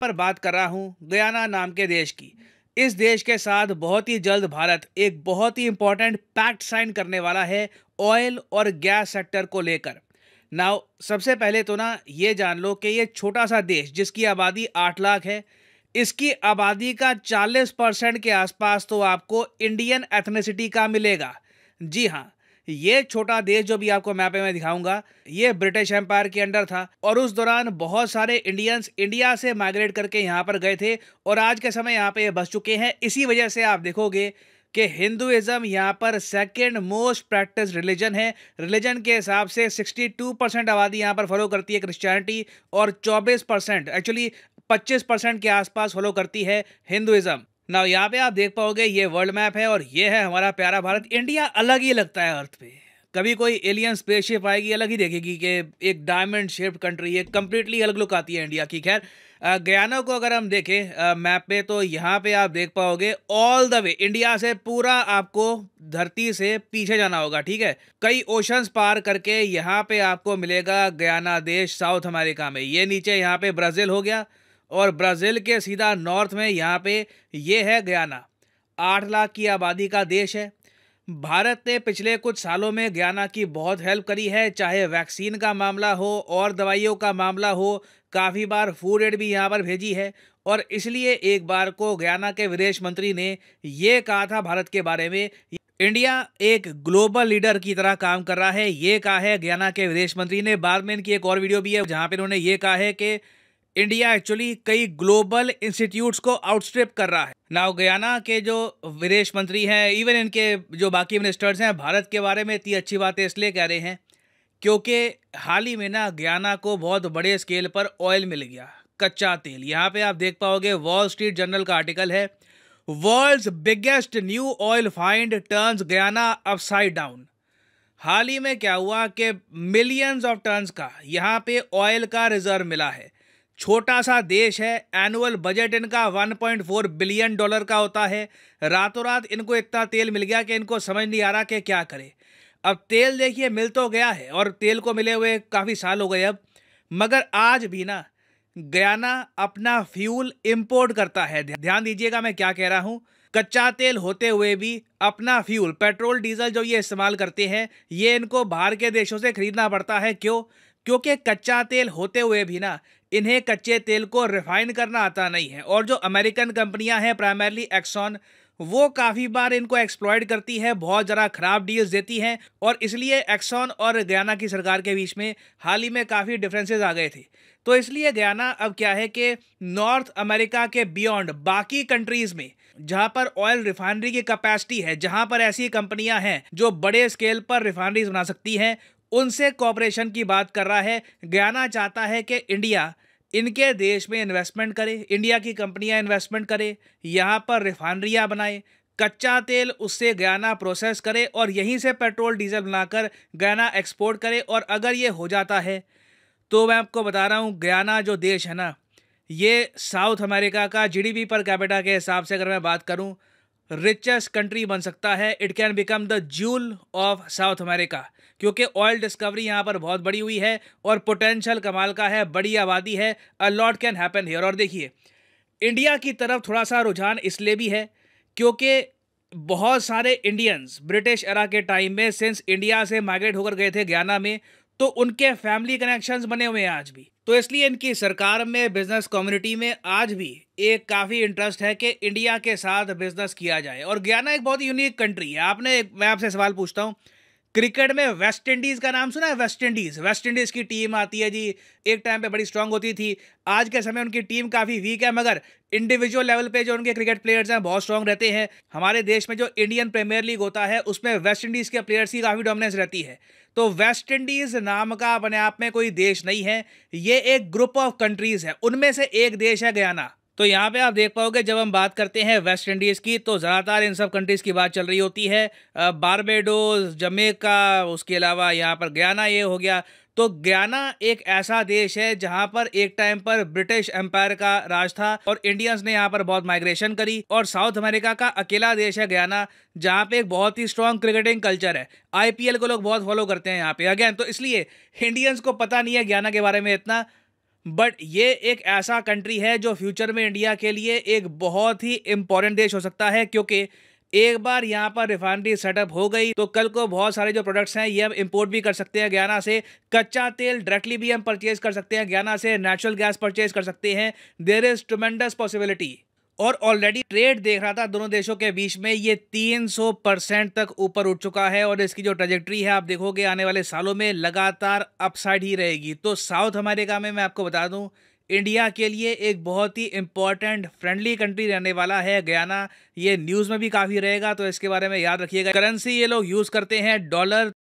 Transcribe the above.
पर बात कर रहा हूँ गयाना नाम के देश की इस देश के साथ बहुत ही जल्द भारत एक बहुत ही इंपॉर्टेंट पैक्ट साइन करने वाला है ऑयल और गैस सेक्टर को लेकर नाउ सबसे पहले तो ना ये जान लो कि ये छोटा सा देश जिसकी आबादी आठ लाख है इसकी आबादी का चालीस परसेंट के आसपास तो आपको इंडियन एथनिसिटी का मिलेगा जी हाँ ये छोटा देश जो भी आपको मैप में दिखाऊंगा ये ब्रिटिश एम्पायर के अंडर था और उस दौरान बहुत सारे इंडियंस इंडिया से माइग्रेट करके यहाँ पर गए थे और आज के समय यहाँ पे ये बस चुके हैं इसी वजह से आप देखोगे कि हिंदुज़म यहाँ पर सेकेंड मोस्ट प्रैक्टिस रिलीजन है रिलीजन के हिसाब से 62 परसेंट आबादी यहाँ पर फॉलो करती है क्रिश्चियनिटी और 24 परसेंट एक्चुअली 25 परसेंट के आसपास फॉलो करती है हिंदुज़म ना यहाँ पे आप देख पाओगे ये वर्ल्ड मैप है और ये है हमारा प्यारा भारत इंडिया अलग ही लगता है अर्थ पे कभी कोई एलियन स्पेसशिप आएगी अलग ही देखेगी कि एक डायमंड शेप्ड कंट्री है कम्प्लीटली अलग लुक आती है इंडिया की खैर गयाना को अगर हम देखें मैप पे तो यहाँ पे आप देख पाओगे ऑल द वे इंडिया से पूरा आपको धरती से पीछे जाना होगा ठीक है कई ओशंस पार करके यहाँ पे आपको मिलेगा गयाना देश साउथ अमेरिका में ये नीचे यहाँ पे ब्राज़ील हो गया और ब्राज़ील के सीधा नॉर्थ में यहाँ पे ये है गयाना आठ लाख की आबादी का देश है भारत ने पिछले कुछ सालों में गयाना की बहुत हेल्प करी है चाहे वैक्सीन का मामला हो और दवाइयों का मामला हो काफ़ी बार फूड एड भी यहाँ पर भेजी है और इसलिए एक बार को गयाना के विदेश मंत्री ने ये कहा था भारत के बारे में इंडिया एक ग्लोबल लीडर की तरह काम कर रहा है ये कहा है गयाना के विदेश मंत्री ने बाद में इनकी एक और वीडियो भी है जहाँ पर उन्होंने ये कहा है कि इंडिया एक्चुअली कई ग्लोबल इंस्टीट्यूट्स को आउटस्ट्रिप कर रहा है नाउ गयाना के जो विदेश मंत्री हैं इवन इनके जो बाकी मिनिस्टर्स हैं भारत के बारे में इतनी अच्छी बातें इसलिए कह रहे हैं क्योंकि हाल ही में ना गयाना को बहुत बड़े स्केल पर ऑयल मिल गया कच्चा तेल यहाँ पे आप देख पाओगे वॉल स्ट्रीट जर्नल का आर्टिकल है world's biggest new oil find turns Guyana upside down हाल ही में क्या हुआ कि मिलियंस ऑफ टर्न्स का यहाँ पे ऑयल का रिजर्व मिला है छोटा सा देश है एनुअल बजट इनका 1.4 बिलियन डॉलर का होता है रातों रात इनको इतना तेल मिल गया कि इनको समझ नहीं आ रहा कि क्या करें अब तेल देखिए मिल तो गया है और तेल को मिले हुए काफ़ी साल हो गए अब मगर आज भी ना गयाना अपना फ्यूल इम्पोर्ट करता है ध्यान दीजिएगा मैं क्या कह रहा हूँ कच्चा तेल होते हुए भी अपना फ्यूल पेट्रोल डीजल जो ये इस्तेमाल करते हैं ये इनको बाहर के देशों से खरीदना पड़ता है क्यों क्योंकि कच्चा तेल होते हुए भी ना इन्हें कच्चे तेल को रिफाइन करना आता नहीं है और जो अमेरिकन कंपनियां हैं प्राइमरली एक्सॉन वो काफ़ी बार इनको एक्सप्लॉयड करती है बहुत ज़रा ख़राब डील्स देती हैं और इसलिए एक्सॉन और गयाना की सरकार के बीच में हाल ही में काफ़ी डिफरेंसेस आ गए थे तो इसलिए गयाना अब क्या है कि नॉर्थ अमेरिका के बियॉन्ड बाकी कंट्रीज़ में जहाँ पर ऑयल रिफाइनरी की कैपेसिटी है जहाँ पर ऐसी कंपनियाँ हैं जो बड़े स्केल पर रिफाइनरीज बना सकती हैं उनसे कॉपरेशन की बात कर रहा है गयाना चाहता है कि इंडिया इनके देश में इन्वेस्टमेंट करे इंडिया की कंपनियां इन्वेस्टमेंट करे यहाँ पर रिफाइनरियाँ बनाए कच्चा तेल उससे गयाना प्रोसेस करे और यहीं से पेट्रोल डीजल बनाकर गयाना एक्सपोर्ट करे और अगर ये हो जाता है तो मैं आपको बता रहा हूँ गयाना जो देश है ना ये साउथ अमेरिका का जीडीपी पर कैपिटा के हिसाब से अगर मैं बात करूँ रिचेस्ट कंट्री बन सकता है it can become the jewel of South America क्योंकि ऑयल डिस्कवरी यहाँ पर बहुत बड़ी हुई है और पोटेंशियल कमाल का है बड़ी आबादी है a lot can happen here और देखिए इंडिया की तरफ थोड़ा सा रुझान इसलिए भी है क्योंकि बहुत सारे इंडियंस ब्रिटिश एरा के टाइम में सिंस इंडिया से माइग्रेट होकर गए थे गयाना में तो उनके फैमिली कनेक्शंस बने हुए हैं आज भी तो इसलिए इनकी सरकार में बिजनेस कम्युनिटी में आज भी एक काफ़ी इंटरेस्ट है कि इंडिया के साथ बिजनेस किया जाए और गयाना एक बहुत ही यूनिक कंट्री है आपने मैं आपसे सवाल पूछता हूँ क्रिकेट में वेस्ट इंडीज़ का नाम सुना है वेस्ट इंडीज़ वेस्ट इंडीज़ की टीम आती है जी एक टाइम पे बड़ी स्ट्रांग होती थी आज के समय उनकी टीम काफ़ी वीक है मगर इंडिविजुअल लेवल पे जो उनके क्रिकेट प्लेयर्स हैं बहुत स्ट्रांग रहते हैं हमारे देश में जो इंडियन प्रीमियर लीग होता है उसमें वेस्ट इंडीज़ के प्लेयर्स की काफ़ी डोमिनेंस रहती है तो वेस्ट इंडीज़ नाम का अपने आप में कोई देश नहीं है ये एक ग्रुप ऑफ कंट्रीज़ है उनमें से एक देश है गयाना तो यहाँ पे आप देख पाओगे जब हम बात करते हैं वेस्ट इंडीज़ की तो ज़्यादातर इन सब कंट्रीज़ की बात चल रही होती है बारबेडोस जमेका उसके अलावा यहाँ पर गयाना ये हो गया तो गयाना एक ऐसा देश है जहां पर एक टाइम पर ब्रिटिश एम्पायर का राज था और इंडियंस ने यहां पर बहुत माइग्रेशन करी और साउथ अमेरिका का अकेला देश है गयाना जहां पे एक बहुत ही स्ट्रांग क्रिकेटिंग कल्चर है आईपीएल को लोग बहुत फॉलो करते हैं यहाँ पे अगेन तो इसलिए इंडियंस को पता नहीं है गयाना के बारे में इतना बट ये एक ऐसा कंट्री है जो फ्यूचर में इंडिया के लिए एक बहुत ही इम्पोर्टेंट देश हो सकता है क्योंकि एक बार यहाँ पर रिफाइनरी सेटअप हो गई तो कल को बहुत सारे जो प्रोडक्ट्स हैं ये हम इंपोर्ट भी कर सकते हैं गयाना से कच्चा तेल डायरेक्टली भी हम परचेज कर सकते हैं ग्याना से नेचुरल गैस परचेज कर सकते हैं देर इज़ ट्रमेंडस पॉसिबिलिटी और ऑलरेडी ट्रेड देख रहा था दोनों देशों के बीच में ये 300 परसेंट तक ऊपर उठ चुका है और इसकी जो ट्रेजेक्ट्री है आप देखोगे आने वाले सालों में लगातार अपसाइड ही रहेगी तो साउथ अमेरिका में मैं आपको बता दूं इंडिया के लिए एक बहुत ही इंपॉर्टेंट फ्रेंडली कंट्री रहने वाला है गयाना ये न्यूज़ में भी काफ़ी रहेगा तो इसके बारे में याद रखिएगा करेंसी ये लोग यूज़ करते हैं डॉलर